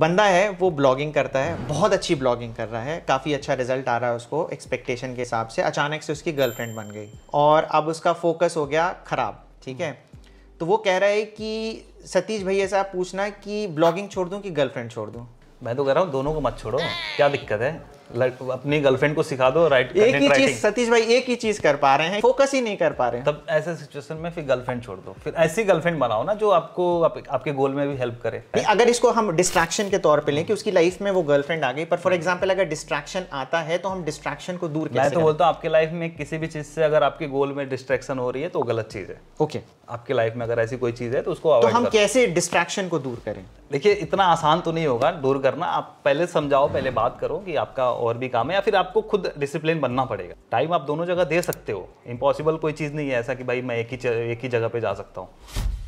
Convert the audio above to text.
बंदा है वो ब्लॉगिंग करता है बहुत अच्छी ब्लॉगिंग कर रहा है काफ़ी अच्छा रिजल्ट आ रहा है उसको एक्सपेक्टेशन के हिसाब से अचानक से उसकी गर्लफ्रेंड बन गई और अब उसका फोकस हो गया ख़राब ठीक है तो वो कह रहा है कि सतीश भैया से आप पूछना कि ब्लॉगिंग छोड़ दूँ कि गर्लफ्रेंड छोड़ दूँ मैं तो कह रहा हूँ दोनों को मत छोड़ो क्या दिक्कत है अपनी गर्लफ्रेंड को सिखा दो राइट एक ही चीज सतीश भाई एक ही चीज कर पा रहे हैं फोकस ही नहीं कर पा रहे हैं तब ऐसे सिचुएशन में फिर गर्लफ्रेंड छोड़ दो फिर ऐसी गर्लफ्रेंड बनाओ ना जो आपको आप, आपके गोल में भी हेल्प करे नहीं अगर इसको हम डिस्ट्रैक्शन के तौर पे लें कि उसकी लाइफ में वो गर्लफ्रेंड आ गई पर फॉर एग्जाम्पल अगर डिस्ट्रैक्शन आता है तो हम डिस्ट्रैक्शन को दूर मैं तो बोलता हूँ आपके लाइफ में किसी भी चीज से अगर आपके गोल में डिस्ट्रैक्शन हो रही है तो गलत चीज है ओके आपके लाइफ में अगर ऐसी कोई चीज है तो उसको तो हम कैसे डिस्ट्रैक्शन को दूर करें देखिए इतना आसान तो नहीं होगा दूर करना आप पहले समझाओ पहले बात करो कि आपका और भी काम है या फिर आपको खुद डिसिप्लिन बनना पड़ेगा टाइम आप दोनों जगह दे सकते हो इम्पॉसिबल कोई चीज़ नहीं है ऐसा कि भाई मैं एक ही एक ही जगह पे जा सकता हूँ